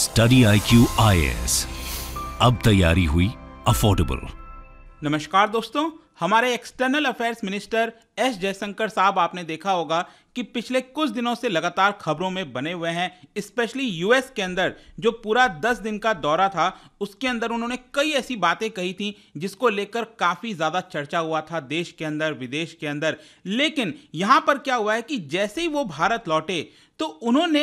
study I Q अब तैयारी हुई अफोर्डेबल नमस्कार दोस्तों हमारे external affairs minister S Jaishankar साहब आपने देखा होगा कि पिछले कुछ दिनों से लगातार खबरों में बने हुए हैं स्पेशली यूएस के अंदर जो पूरा दस दिन का दौरा था उसके अंदर उन्होंने कई ऐसी बातें कही थी जिसको लेकर काफ़ी ज़्यादा चर्चा हुआ था देश के अंदर विदेश के अंदर लेकिन यहाँ पर क्या हुआ है कि जैसे ही वो भारत लौटे तो उन्होंने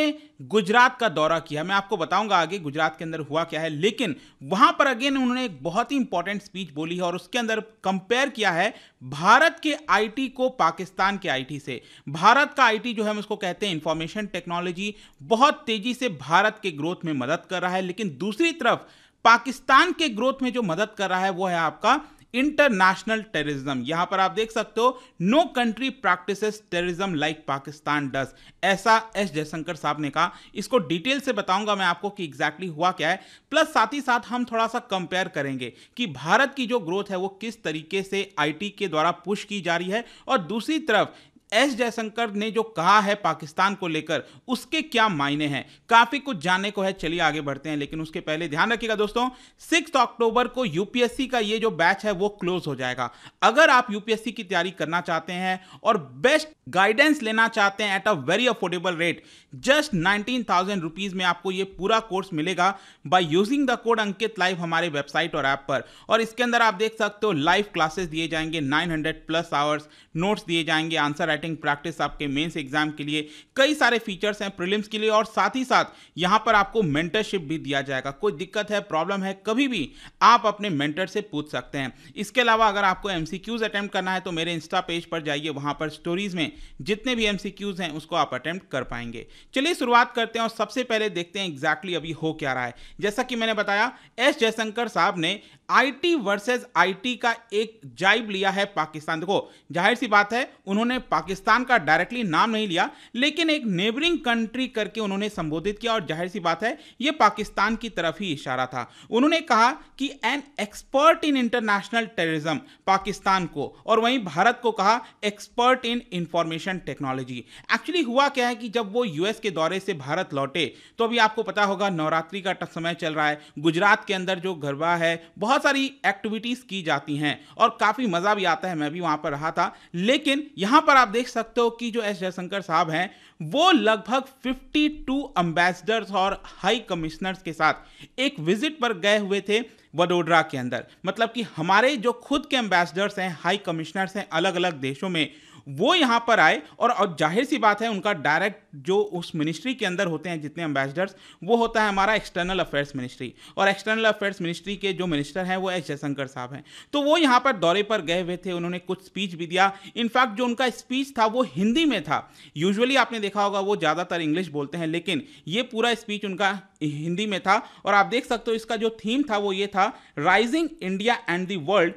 गुजरात का दौरा किया मैं आपको बताऊंगा आगे गुजरात के अंदर हुआ क्या है लेकिन वहां पर अगेन उन्होंने एक बहुत ही इंपॉर्टेंट स्पीच बोली है और उसके अंदर कंपेयर किया है भारत के आईटी को को पाकिस्तान के आईटी से भारत का आईटी जो है हम उसको कहते हैं इंफॉर्मेशन टेक्नोलॉजी बहुत तेजी से भारत के ग्रोथ में मदद कर रहा है लेकिन दूसरी तरफ पाकिस्तान के ग्रोथ में जो मदद कर रहा है वो है आपका इंटरनेशनल टेररिज्म यहां पर आप देख सकते हो no country practice terrorism like Pakistan does ऐसा एस जयशंकर साहब ने कहा इसको डिटेल से बताऊंगा मैं आपको कि एग्जैक्टली exactly हुआ क्या है प्लस साथ ही साथ हम थोड़ा सा कंपेयर करेंगे कि भारत की जो ग्रोथ है वो किस तरीके से आईटी के द्वारा पुश की जा रही है और दूसरी तरफ एस जयशंकर ने जो कहा है पाकिस्तान को लेकर उसके क्या मायने हैं काफी कुछ जानने को है चलिए आगे बढ़ते हैं लेकिन उसके पहले ध्यान रखिएगा दोस्तों सिक्स अक्टूबर को यूपीएससी का ये जो बैच है वो क्लोज हो जाएगा अगर आप यूपीएससी की तैयारी करना चाहते हैं और बेस्ट गाइडेंस लेना चाहते हैं at a very affordable rate just nineteen thousand rupees में आपको ये पूरा कोर्स मिलेगा by using the code Ankit live हमारे वेबसाइट और ऐप पर और इसके अंदर आप देख सकते हो लाइव क्लासेस दिए जाएंगे हंड्रेड प्लस आवर्स नोट्स दिए जाएंगे आंसर राइटिंग राइटिंग प्रैक्टिस आपके मेंस एग्जाम के लिए कई सारे फीचर्स हैं प्रीलिम्स के लिए और साथ ही साथ यहां पर आपको मेंटरशिप भी दिया जाएगा कोई दिक्कत है प्रॉब्लम है कभी भी आप अपने मेंटर से पूछ सकते हैं इसके अलावा अगर आपको एम अटेम्प्ट करना है तो मेरे इंस्टा पेज पर जाइए वहां पर स्टोरीज में जितने भी एम हैं उसको आप अटैम्प्ट कर पाएंगे चलिए शुरुआत करते हैं और सबसे पहले देखते हैं एग्जैक्टली exactly अभी हो क्या रहा है जैसा कि मैंने बताया एस जयशंकर साहब ने आईटी वर्सेस आईटी का एक जाइब लिया है पाकिस्तान देखो जाहिर सी बात है उन्होंने पाकिस्तान का डायरेक्टली नाम नहीं लिया लेकिन एक नेबरिंग कंट्री करके उन्होंने संबोधित किया और जाहिर सी बात है यह पाकिस्तान की तरफ ही इशारा था उन्होंने कहा कि an expert in international terrorism Pakistan को और वहीं भारत को कहा expert in information technology actually हुआ क्या है कि जब वो यूएस के दौरे से भारत लौटे तो अभी आपको पता होगा नवरात्रि का समय चल रहा है गुजरात के अंदर जो गरबा है बहुत बहुत सारी एक्टिविटीज़ की जाती हैं और काफ़ी मज़ा भी आता है मैं भी वहाँ पर रहा था लेकिन यहाँ पर आप देख सकते हो कि जो एस जयशंकर साहब हैं वो लगभग 52 टू और हाई कमिश्नर्स के साथ एक विजिट पर गए हुए थे वडोदरा के अंदर मतलब कि हमारे जो खुद के एम्बेसडर्स हैं हाई कमिश्नर्स हैं अलग अलग देशों में वो यहाँ पर आए और जाहिर सी बात है उनका डायरेक्ट जो उस मिनिस्ट्री के अंदर होते हैं जितने एम्बेसडर्स वो होता है हमारा एक्सटर्नल अफेयर्स मिनिस्ट्री और एक्सटर्नल अफेयर्स मिनिस्ट्री के जो मिनिस्टर हैं वो एस जयशंकर साहब हैं तो वो यहाँ पर दौरे पर गए हुए थे उन्होंने कुछ स्पीच भी दिया इनफैक्ट जो उनका स्पीच था वो हिंदी में था यूजअली आपने देखा होगा वो ज़्यादातर इंग्लिश बोलते हैं लेकिन ये पूरा स्पीच उनका हिंदी में था और आप देख सकते हो इसका जो थीम था वो ये था rising India and the world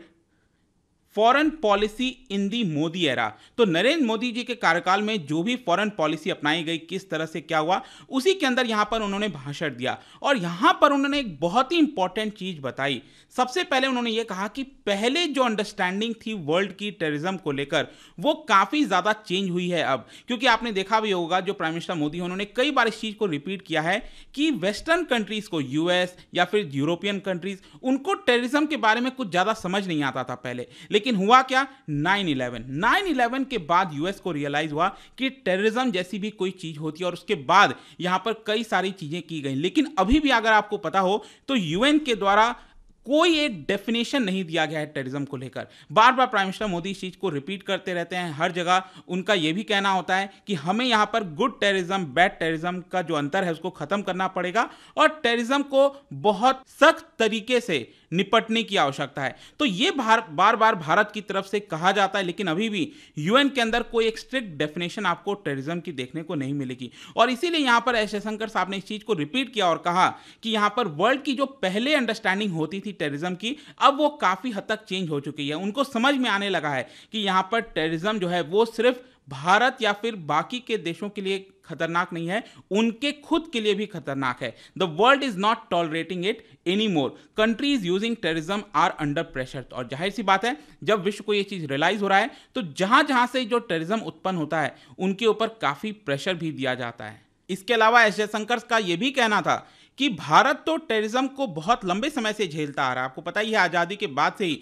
foreign policy in the Modi era तो नरेंद्र मोदी जी के कार्यकाल में जो भी फॉरेन पॉलिसी अपनाई गई किस तरह से क्या हुआ उसी के अंदर यहां पर उन्होंने भाषण दिया और यहां पर उन्होंने एक बहुत ही इंपॉर्टेंट चीज बताई सबसे पहले उन्होंने यह कहा कि पहले जो अंडरस्टैंडिंग थी वर्ल्ड की टेररिज्म को लेकर वो काफी ज्यादा चेंज हुई है अब क्योंकि आपने देखा भी होगा जो प्राइम मिनिस्टर मोदी उन्होंने कई बार इस चीज को रिपीट किया है कि वेस्टर्न कंट्रीज को यूएस या फिर यूरोपियन कंट्रीज उनको टेररिज्म के बारे में कुछ ज्यादा समझ नहीं आता था पहले लेकिन लेकिन हुआ क्या 9/11 9/11 के बाद यूएस को रियलाइज हुआ कि टेररिज्म जैसी भी कोई चीज होती है और उसके बाद यहां पर कई सारी चीजें की गई लेकिन अभी भी अगर आपको पता हो तो यूएन के द्वारा कोई एक डेफिनेशन नहीं दिया गया है टेररिज्म को लेकर बार बार प्राइम मिनिस्टर मोदी इस चीज़ को रिपीट करते रहते हैं हर जगह उनका यह भी कहना होता है कि हमें यहां पर गुड टेररिज्म बैड टेररिज्म का जो अंतर है उसको खत्म करना पड़ेगा और टेररिज्म को बहुत सख्त तरीके से निपटने की आवश्यकता है तो ये भार, बार बार भारत की तरफ से कहा जाता है लेकिन अभी भी यूएन के अंदर कोई एक स्ट्रिक्ट डेफिनेशन आपको टेररिज्म की देखने को नहीं मिलेगी और इसीलिए यहां पर एस जयशंकर साहब ने इस चीज़ को रिपीट किया और कहा कि यहाँ पर वर्ल्ड की जो पहले अंडरस्टैंडिंग होती थी टेररिज्म की अब वो काफ़ी हद तक चेंज हो चुकी है उनको समझ में आने लगा है कि यहाँ पर टेररिज्म जो है वो सिर्फ भारत या फिर बाकी के देशों के लिए खतरनाक नहीं है उनके खुद के लिए भी खतरनाक है the world is not tolerating it any more countries using terrorism are under pressure और जाहिर सी बात है जब विश्व को यह चीज़ रियलाइज हो रहा है तो जहां जहां से जो टेररिज्म उत्पन्न होता है उनके ऊपर काफ़ी प्रेशर भी दिया जाता है इसके अलावा एस जयशंकर का यह भी कहना था कि भारत तो टेररिज्म को बहुत लंबे समय से झेलता आ रहा है आपको पता ही है आज़ादी के बाद से ही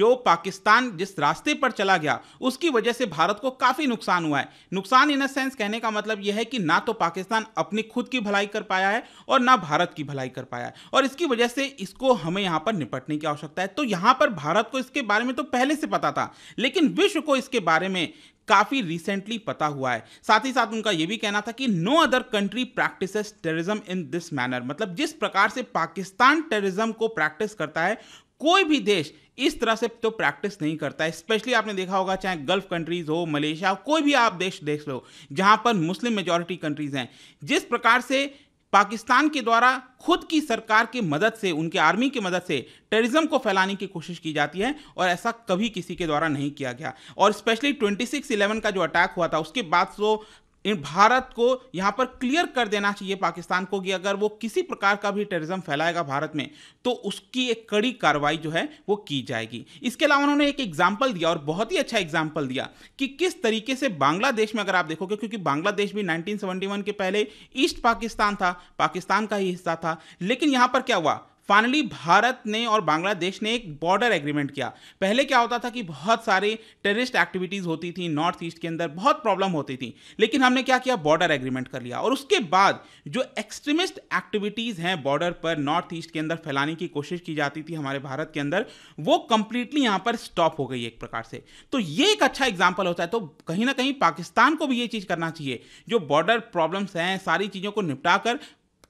जो पाकिस्तान जिस रास्ते पर चला गया उसकी वजह से भारत को काफ़ी नुकसान हुआ है नुकसान इन अ सेंस कहने का मतलब यह है कि ना तो पाकिस्तान अपनी खुद की भलाई कर पाया है और ना भारत की भलाई कर पाया है और इसकी वजह से इसको हमें यहाँ पर निपटने की आवश्यकता है तो यहाँ पर भारत को इसके बारे में तो पहले से पता था लेकिन विश्व को इसके बारे में काफी रिसेंटली पता हुआ है साथ ही साथ उनका यह भी कहना था कि no other country practice terrorism in this manner मतलब जिस प्रकार से पाकिस्तान टेररिज्म को प्रैक्टिस करता है कोई भी देश इस तरह से तो प्रैक्टिस नहीं करता है स्पेशली आपने देखा होगा चाहे गल्फ कंट्रीज हो मलेशिया कोई भी आप देश देख लो जहां पर मुस्लिम मेजोरिटी कंट्रीज हैं जिस प्रकार से पाकिस्तान के द्वारा खुद की सरकार की मदद से उनके आर्मी की मदद से टेररिज्म को फैलाने की कोशिश की जाती है और ऐसा कभी किसी के द्वारा नहीं किया गया और स्पेशली इलेवन का जो अटैक हुआ था उसके बाद तो इन भारत को यहाँ पर क्लियर कर देना चाहिए पाकिस्तान को कि अगर वो किसी प्रकार का भी टेररिज्म फैलाएगा भारत में तो उसकी एक कड़ी कार्रवाई जो है वो की जाएगी इसके अलावा उन्होंने एक एग्जाम्पल दिया और बहुत ही अच्छा एग्जाम्पल दिया कि किस तरीके से बांग्लादेश में अगर आप देखोगे क्योंकि बांग्लादेश भी नाइनटीन के पहले ईस्ट पाकिस्तान था पाकिस्तान का ही हिस्सा था लेकिन यहाँ पर क्या हुआ फाइनली भारत ने और बांग्लादेश ने एक बॉर्डर एग्रीमेंट किया पहले क्या होता था कि बहुत सारे टेररिस्ट एक्टिविटीज़ होती थी नॉर्थ ईस्ट के अंदर बहुत प्रॉब्लम होती थी लेकिन हमने क्या किया बॉर्डर एग्रीमेंट कर लिया और उसके बाद जो एक्सट्रीमिस्ट एक्टिविटीज़ हैं बॉर्डर पर नॉर्थ ईस्ट के अंदर फैलाने की कोशिश की जाती थी हमारे भारत के अंदर वो कंप्लीटली यहाँ पर स्टॉप हो गई एक प्रकार से तो ये एक अच्छा एग्जाम्पल होता है तो कहीं ना कहीं पाकिस्तान को भी ये चीज़ करना चाहिए जो बॉर्डर प्रॉब्लम्स हैं सारी चीज़ों को निपटा कर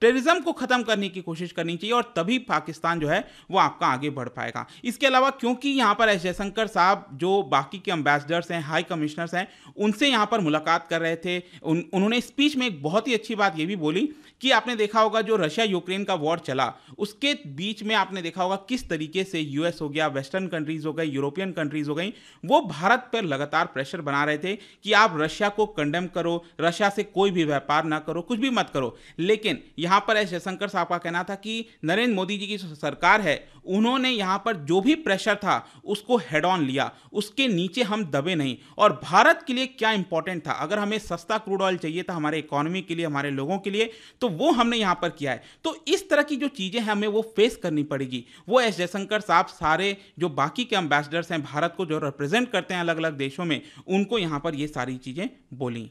टेररिज्म को ख़त्म करने की कोशिश करनी चाहिए और तभी पाकिस्तान जो है वो आपका आगे बढ़ पाएगा इसके अलावा क्योंकि यहाँ पर एस जयशंकर साहब जो बाकी के अम्बेसडर्स हैं हाई कमिश्नर्स हैं उनसे यहाँ पर मुलाकात कर रहे थे उन, उन्होंने स्पीच में एक बहुत ही अच्छी बात ये भी बोली कि आपने देखा होगा जो रशिया यूक्रेन का वॉर चला उसके बीच में आपने देखा होगा किस तरीके से यूएस हो गया वेस्टर्न कंट्रीज़ हो गई यूरोपियन कंट्रीज़ हो गई वो भारत पर लगातार प्रेशर बना रहे थे कि आप रशिया को कंडेम करो रशिया से कोई भी व्यापार ना करो कुछ भी मत करो लेकिन यहाँ पर एस जयशंकर साहब का कहना था कि नरेंद्र मोदी जी की सरकार है उन्होंने यहाँ पर जो भी प्रेशर था उसको हेड ऑन लिया उसके नीचे हम दबे नहीं और भारत के लिए क्या इंपॉर्टेंट था अगर हमें सस्ता क्रूड ऑयल चाहिए था हमारे इकोनॉमी के लिए हमारे लोगों के लिए तो वो हमने यहाँ पर किया है तो इस तरह की जो चीज़ें हैं हमें वो फेस करनी पड़ेगी वो एस जयशंकर साहब सारे जो बाकी के एम्बेसडर्स हैं भारत को जो रिप्रेजेंट करते हैं अलग अलग देशों में उनको यहाँ पर ये सारी चीज़ें बोली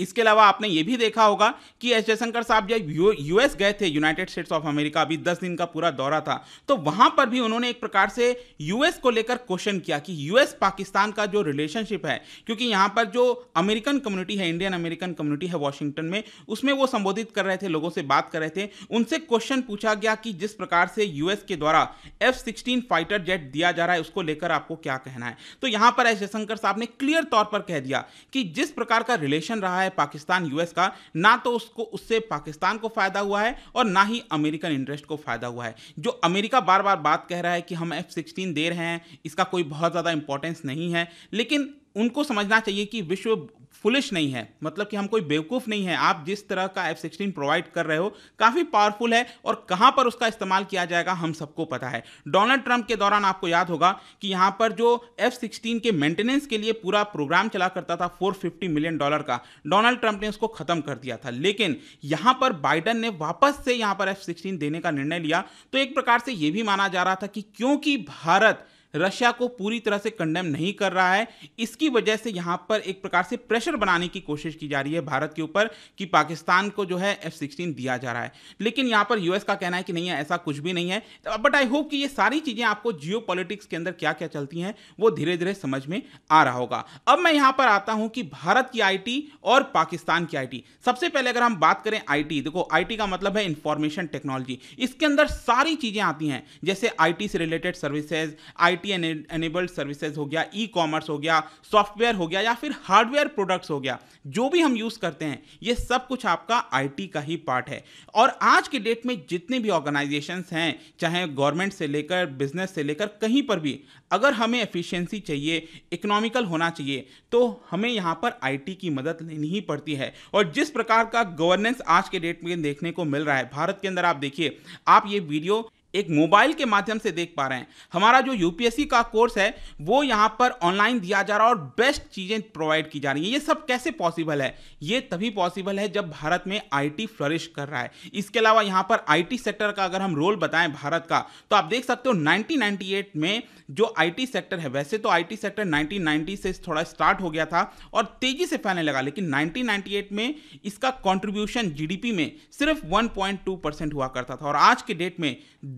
इसके अलावा आपने ये भी देखा होगा कि एस जयशंकर साहब जब यूएस गए थे यूनाइटेड स्टेट्स ऑफ अमेरिका अभी दस दिन का पूरा दौरा था तो वहां पर भी उन्होंने एक प्रकार से यूएस को लेकर क्वेश्चन किया कि यूएस पाकिस्तान का जो रिलेशनशिप है क्योंकि यहां पर जो अमेरिकन कम्युनिटी है इंडियन अमेरिकन कम्युनिटी है वॉशिंगटन में उसमें वो संबोधित कर रहे थे लोगों से बात कर रहे थे उनसे क्वेश्चन पूछा गया कि जिस प्रकार से यूएस के द्वारा एफ सिक्सटीन फाइटर जेट दिया जा रहा है उसको लेकर आपको क्या कहना है तो यहां पर एस जयशंकर साहब ने क्लियर तौर पर कह दिया कि जिस प्रकार का रिलेशन रहा है है पाकिस्तान यूएस का ना तो उसको उससे पाकिस्तान को फ़ायदा हुआ है और ना ही अमेरिकन इंटरेस्ट को फ़ायदा हुआ है जो अमेरिका बार बार बात कह रहा है कि हम एफ सिक्सटीन दे रहे हैं इसका कोई बहुत ज़्यादा इंपॉर्टेंस नहीं है लेकिन उनको समझना चाहिए कि विश्व फुलिश नहीं है मतलब कि हम कोई बेवकूफ़ नहीं है आप जिस तरह का एफ सिक्सटीन प्रोवाइड कर रहे हो काफ़ी पावरफुल है और कहाँ पर उसका इस्तेमाल किया जाएगा हम सबको पता है डोनाल्ड ट्रंप के दौरान आपको याद होगा कि यहाँ पर जो एफ सिक्सटीन के मेंटेनेंस के लिए पूरा प्रोग्राम चला करता था 450 मिलियन डॉलर का डोनाल्ड ट्रंप ने उसको ख़त्म कर दिया था लेकिन यहाँ पर बाइडन ने वापस से यहाँ पर एफ सिक्सटीन देने का निर्णय लिया तो एक प्रकार से ये भी माना जा रहा था कि क्योंकि भारत रशिया को पूरी तरह से कंडेम नहीं कर रहा है इसकी वजह से यहाँ पर एक प्रकार से प्रेशर बनाने की कोशिश की जा रही है भारत के ऊपर कि पाकिस्तान को जो है एफ सिक्सटीन दिया जा रहा है लेकिन यहाँ पर यूएस का कहना है कि नहीं है ऐसा कुछ भी नहीं है बट आई होप कि ये सारी चीज़ें आपको जियो के अंदर क्या क्या चलती हैं वो धीरे धीरे समझ में आ रहा होगा अब मैं यहाँ पर आता हूँ कि भारत की आई और पाकिस्तान की आई सबसे पहले अगर हम बात करें आई देखो आई का मतलब है इंफॉर्मेशन टेक्नोलॉजी इसके अंदर सारी चीज़ें आती हैं जैसे आई से related services I IT enabled services हो गया ई कॉमर्स हो गया सॉफ्टवेयर हो गया या फिर हार्डवेयर प्रोडक्ट्स हो गया जो भी हम यूज़ करते हैं ये सब कुछ आपका आईटी का ही पार्ट है और आज के डेट में जितने भी ऑर्गेनाइजेशंस हैं चाहे गवर्नमेंट से लेकर बिजनेस से लेकर कहीं पर भी अगर हमें एफिशिएंसी चाहिए इकोनॉमिकल होना चाहिए तो हमें यहाँ पर आईटी की मदद लेनी ही पड़ती है और जिस प्रकार का गवर्नेंस आज के डेट में देखने को मिल रहा है भारत के अंदर आप देखिए आप ये वीडियो एक मोबाइल के माध्यम से देख पा रहे हैं हमारा जो यूपीएससी का कोर्स है वो यहाँ पर ऑनलाइन दिया जा रहा है और बेस्ट चीज़ें प्रोवाइड की जा रही हैं ये सब कैसे पॉसिबल है ये तभी पॉसिबल है जब भारत में आईटी फ्लरिश कर रहा है इसके अलावा यहाँ पर आईटी सेक्टर का अगर हम रोल बताएं भारत का तो आप देख सकते हो नाइनटीन में जो आई सेक्टर है वैसे तो आई सेक्टर नाइनटीन से थोड़ा स्टार्ट हो गया था और तेजी से फैलने लगा लेकिन नाइनटीन में इसका कॉन्ट्रीब्यूशन जीडीपी में सिर्फ वन परसेंट हुआ करता था और आज के डेट में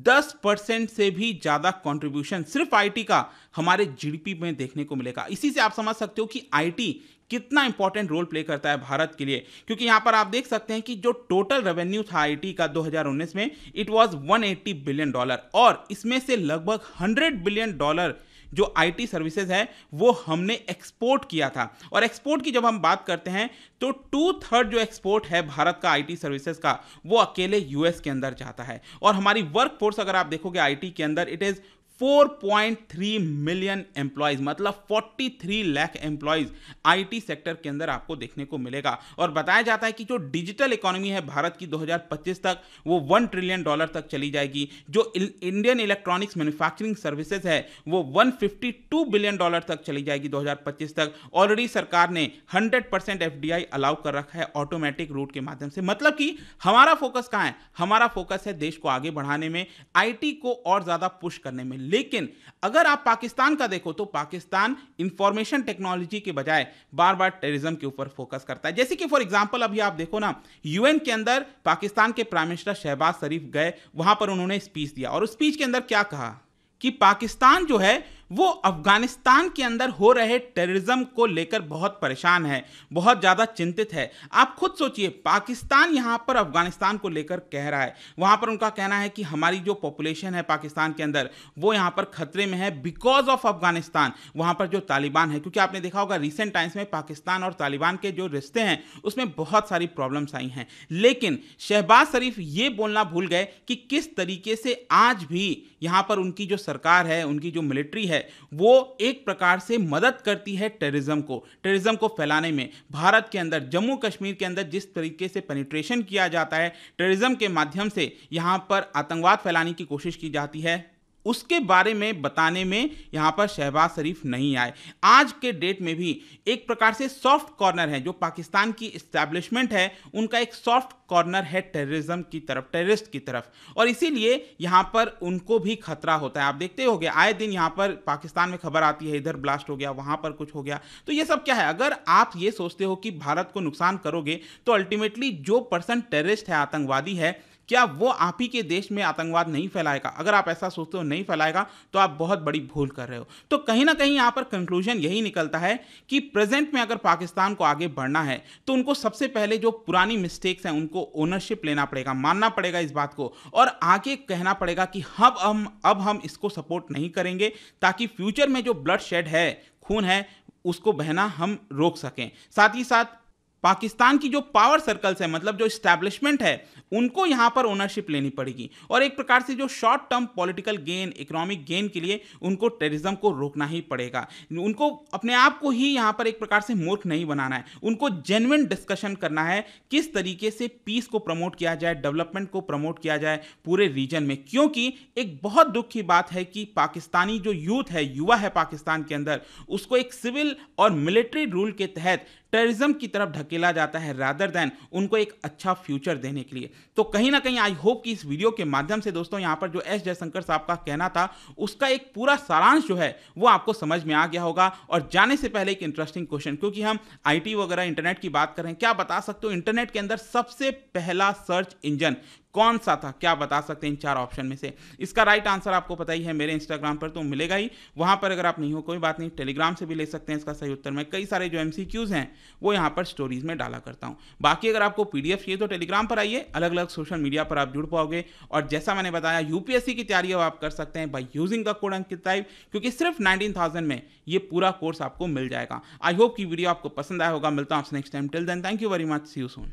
दस परसेंट से भी ज़्यादा कंट्रीब्यूशन सिर्फ आईटी का हमारे जीडीपी में देखने को मिलेगा इसी से आप समझ सकते हो कि आईटी कितना इंपॉर्टेंट रोल प्ले करता है भारत के लिए क्योंकि यहाँ पर आप देख सकते हैं कि जो टोटल रेवेन्यू था आईटी का 2019 में इट वाज 180 बिलियन डॉलर और इसमें से लगभग 100 बिलियन डॉलर जो आईटी सर्विसेज है वो हमने एक्सपोर्ट किया था और एक्सपोर्ट की जब हम बात करते हैं तो टू थर्ड जो एक्सपोर्ट है भारत का आईटी सर्विसेज का वो अकेले यूएस के अंदर जाता है और हमारी वर्क फोर्स अगर आप देखोगे आईटी के अंदर इट इज़ 4.3 मिलियन एम्प्लॉयज मतलब 43 लाख एम्प्लॉयज आईटी सेक्टर के अंदर आपको देखने को मिलेगा और बताया जाता है कि जो डिजिटल इकोनॉमी है भारत की 2025 तक वो 1 ट्रिलियन डॉलर तक चली जाएगी जो इंडियन इलेक्ट्रॉनिक्स मैन्युफैक्चरिंग सर्विसेज है वो 152 बिलियन डॉलर तक चली जाएगी 2025 तक ऑलरेडी सरकार ने हंड्रेड परसेंट एफ अलाउ कर रखा है ऑटोमेटिक रूट के माध्यम से मतलब कि हमारा फोकस कहाँ है हमारा फोकस है देश को आगे बढ़ाने में आई को और ज़्यादा पुश करने में लेकिन अगर आप पाकिस्तान का देखो तो पाकिस्तान इंफॉर्मेशन टेक्नोलॉजी के बजाय बार बार टेररिज्म के ऊपर फोकस करता है जैसे कि फॉर एग्जाम्पल अभी आप देखो ना यूएन के अंदर पाकिस्तान के प्राइम मिनिस्टर शहबाज शरीफ गए वहां पर उन्होंने स्पीच दिया और उस स्पीच के अंदर क्या कहा कि पाकिस्तान जो है वो अफगानिस्तान के अंदर हो रहे टेररिज्म को लेकर बहुत परेशान है बहुत ज़्यादा चिंतित है आप खुद सोचिए पाकिस्तान यहाँ पर अफगानिस्तान को लेकर कह रहा है वहाँ पर उनका कहना है कि हमारी जो पॉपुलेशन है पाकिस्तान के अंदर वो यहाँ पर खतरे में है बिकॉज ऑफ अफगानिस्तान वहाँ पर जो तालिबान है क्योंकि आपने देखा होगा रिसेंट टाइम्स में पाकिस्तान और तालिबान के जो रिश्ते हैं उसमें बहुत सारी प्रॉब्लम्स आई हैं लेकिन शहबाज शरीफ ये बोलना भूल गए कि किस तरीके से आज भी यहाँ पर उनकी जो सरकार है उनकी जो मिलिट्री है है वो एक प्रकार से मदद करती है टेररिज्म को टेररिज्म को फैलाने में भारत के अंदर जम्मू कश्मीर के अंदर जिस तरीके से पेनिट्रेशन किया जाता है टेररिज्म के माध्यम से यहाँ पर आतंकवाद फैलाने की कोशिश की जाती है उसके बारे में बताने में यहाँ पर शहबाज शरीफ नहीं आए आज के डेट में भी एक प्रकार से सॉफ्ट कॉर्नर है जो पाकिस्तान की इस्टेब्लिशमेंट है उनका एक सॉफ्ट कॉर्नर है टेररिज्म की तरफ टेररिस्ट की तरफ और इसीलिए यहाँ पर उनको भी खतरा होता है आप देखते हो गए आए दिन यहाँ पर पाकिस्तान में खबर आती है इधर ब्लास्ट हो गया वहाँ पर कुछ हो गया तो ये सब क्या है अगर आप ये सोचते हो कि भारत को नुकसान करोगे तो अल्टीमेटली जो पर्सन टेररिस्ट है आतंकवादी है क्या वो आप ही के देश में आतंकवाद नहीं फैलाएगा अगर आप ऐसा सोचते हो नहीं फैलाएगा तो आप बहुत बड़ी भूल कर रहे हो तो कहीं ना कहीं यहाँ पर कंक्लूजन यही निकलता है कि प्रेजेंट में अगर पाकिस्तान को आगे बढ़ना है तो उनको सबसे पहले जो पुरानी मिस्टेक्स हैं उनको ओनरशिप लेना पड़ेगा मानना पड़ेगा इस बात को और आगे कहना पड़ेगा कि हम हम अब हम इसको सपोर्ट नहीं करेंगे ताकि फ्यूचर में जो ब्लड शेड है खून है उसको बहना हम रोक सकें साथ ही साथ पाकिस्तान की जो पावर सर्कल्स है मतलब जो स्टैब्लिशमेंट है उनको यहाँ पर ओनरशिप लेनी पड़ेगी और एक प्रकार से जो short term political gain economic gain के लिए उनको टेररिज्म को रोकना ही पड़ेगा उनको अपने आप को ही यहाँ पर एक प्रकार से मूर्ख नहीं बनाना है उनको जेन्युन डिस्कशन करना है किस तरीके से पीस को प्रमोट किया जाए डेवलपमेंट को प्रमोट किया जाए पूरे रीजन में क्योंकि एक बहुत दुख की बात है कि पाकिस्तानी जो यूथ है युवा है पाकिस्तान के अंदर उसको एक सिविल और मिलिट्री रूल के तहत टेररिज्म की तरफ ढकेला जाता है रादर देन उनको एक अच्छा फ्यूचर देने के लिए तो कहीं ना कहीं आई होप कि इस वीडियो के माध्यम से दोस्तों यहां पर जो एस जयशंकर साहब का कहना था उसका एक पूरा सारांश जो है वो आपको समझ में आ गया होगा और जाने से पहले एक इंटरेस्टिंग क्वेश्चन क्योंकि हम आई वगैरह इंटरनेट की बात करें क्या बता सकते हो इंटरनेट के अंदर सबसे पहला सर्च इंजन कौन सा था क्या बता सकते हैं इन चार ऑप्शन में से इसका राइट आंसर आपको पता ही है मेरे इंस्टाग्राम पर तो मिलेगा ही वहां पर अगर आप नहीं हो कोई बात नहीं टेलीग्राम से भी ले सकते हैं इसका सही उत्तर मैं कई सारे जो एम हैं वो यहां पर स्टोरीज में डाला करता हूं बाकी अगर आपको पीडीएफ चाहिए तो टेलीग्राम पर आइए अलग अलग सोशल मीडिया पर आप जुड़ पाओगे और जैसा मैंने बताया यूपीएससी की तैयारी अब आप कर सकते हैं by using the code Ankit type क्योंकि सिर्फ नाइनटीन में ये पूरा कोर्स आपको मिल जाएगा आई होप की वीडियो आपको पसंद आया होगा मिलता हूं आपसे next time till then thank you very much see you Son